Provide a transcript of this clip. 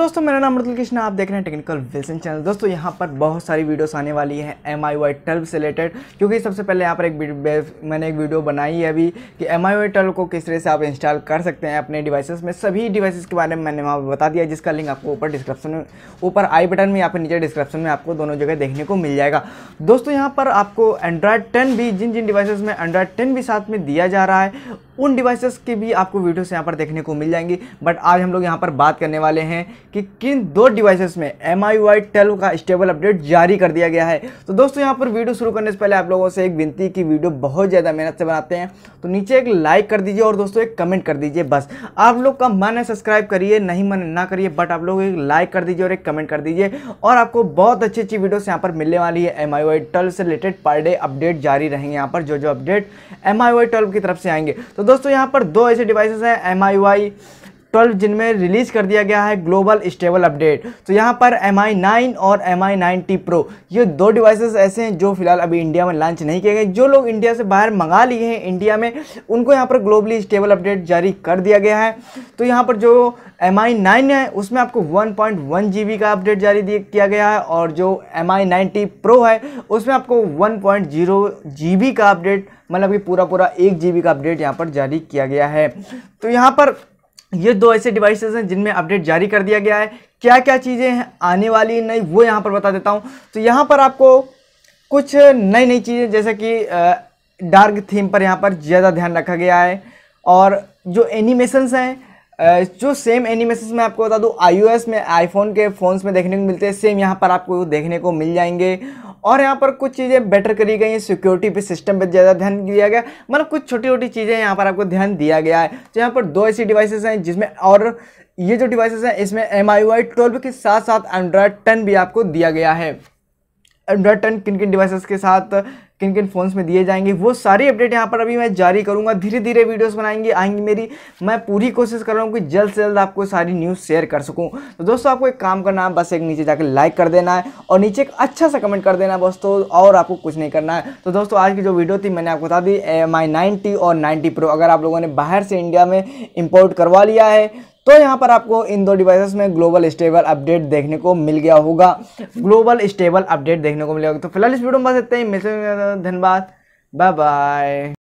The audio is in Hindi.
दोस्तों मेरा नाम मृतुल कृष्णा आप देख रहे हैं टेक्निकल विजन चैनल दोस्तों यहाँ पर बहुत सारी वीडियोस आने वाली हैं एम आई वाई ट्वेल्व से रिलेटेड क्योंकि सबसे पहले यहाँ पर एक मैंने एक वीडियो बनाई है अभी कि एम आई वाई ट्वेल्व को किस तरह से आप इंस्टॉल कर सकते हैं अपने डिवाइसेस में सभी डिवाइसेस के बारे में मैंने वहाँ बता दिया जिसका लिंक आपको ऊपर डिस्क्रिप्शन में ऊपर आई बटन में या फिर नीचे डिस्क्रिप्शन में आपको दोनों जगह देखने को मिल जाएगा दोस्तों यहाँ पर आपको एंड्रॉयड टेन भी जिन जिन डिवाइसेज़ में एंड्रॉयड टेन भी साथ में दिया जा रहा है उन डिवाइसेस की भी आपको वीडियोस यहाँ पर देखने को मिल जाएंगी बट आज हम लोग यहाँ पर बात करने वाले हैं कि किन दो डिवाइसेस में एम आई वाई ट्वेल्व का स्टेबल अपडेट जारी कर दिया गया है तो दोस्तों यहाँ पर वीडियो शुरू करने से पहले आप लोगों से एक विनती की वीडियो बहुत ज़्यादा मेहनत से बनाते हैं तो नीचे एक लाइक कर दीजिए और दोस्तों एक कमेंट कर दीजिए बस आप लोग का मन है सब्सक्राइब करिए नहीं मन ना करिए बट आप लोग एक लाइक कर दीजिए और एक कमेंट कर दीजिए और आपको बहुत अच्छी अच्छी वीडियोस यहाँ पर मिलने वाली है एम आई वाई ट्वेल्व से रिलेटेड पर डे अपडेट जारी रहेंगे यहाँ पर जो जो update MIUI twelve की तरफ से आएंगे तो दोस्तों यहाँ पर दो ऐसे डिवाइसेस हैं एम आई वाई ट्वेल्व जिनमें रिलीज़ कर दिया गया है ग्लोबल स्टेबल अपडेट तो यहाँ पर एम आई नाइन और M I nine T pro ये दो डिवाइसेस ऐसे हैं जो फिलहाल अभी इंडिया में लॉन्च नहीं किए गए जो लोग इंडिया से बाहर मंगा लिए हैं इंडिया में उनको यहाँ पर ग्लोबली स्टेबल अपडेट जारी कर दिया गया है तो यहाँ पर जो एम आई नाइन है उसमें आपको one point one G B का अपडेट जारी किया गया है और जो एम आई नाइनटी प्रो है उसमें आपको one point zero G B का अपडेट मतलब कि पूरा पूरा एक जी बी का अपडेट यहाँ पर जारी किया गया है तो यहाँ पर ये दो ऐसे डिवाइसेज हैं जिनमें अपडेट जारी कर दिया गया है क्या क्या चीज़ें हैं आने वाली नहीं वो यहाँ पर बता देता हूँ तो यहाँ पर आपको कुछ नई नई चीज़ें जैसे कि डार्क थीम पर यहाँ पर ज़्यादा ध्यान रखा गया है और जो एनिमेशंस हैं जो सेम एनिमेशन मैं आपको बता दूँ आईओएस में आईफोन के फ़ोन्स में देखने को मिलते हैं सेम यहाँ पर आपको देखने को मिल जाएंगे और यहाँ पर कुछ चीज़ें बेटर करी गई हैं सिक्योरिटी पे सिस्टम पे ज़्यादा ध्यान दिया गया मतलब कुछ छोटी छोटी चीज़ें यहाँ पर आपको ध्यान दिया गया है तो यहाँ पर दो ऐसी डिवाइसेस हैं जिसमें और ये जो डिवाइसेस हैं इसमें एम आई वाई ट्वेल्व के साथ साथ एंड्रॉयड टेन भी आपको दिया गया है एंड्रॉयड टेन किन किन डिवाइसेस के साथ किन किन फ़ोन्स में दिए जाएंगे वो सारी अपडेट यहाँ पर अभी मैं जारी करूँगा धीरे धीरे वीडियोस बनाएंगे आएंगी मेरी मैं पूरी कोशिश कर रहा हूँ कि जल्द से जल्द आपको सारी न्यूज़ शेयर कर सकूँ तो दोस्तों आपको एक काम करना है बस एक नीचे जाकर लाइक कर देना है और नीचे एक अच्छा सा कमेंट कर देना है दोस्तों और आपको कुछ नहीं करना है तो दोस्तों आज की जो वीडियो थी मैंने आपको बता दी एम आई और नाइन्टी प्रो अगर आप लोगों ने बाहर से इंडिया में इम्पोर्ट करवा लिया है तो यहाँ पर आपको इन दो डिवाइसेस में ग्लोबल स्टेबल अपडेट देखने को मिल गया होगा ग्लोबल स्टेबल अपडेट देखने को मिलेगा तो फिलहाल इस वीडियो में बस इतना ही मिलते धन्यवाद बाय बाय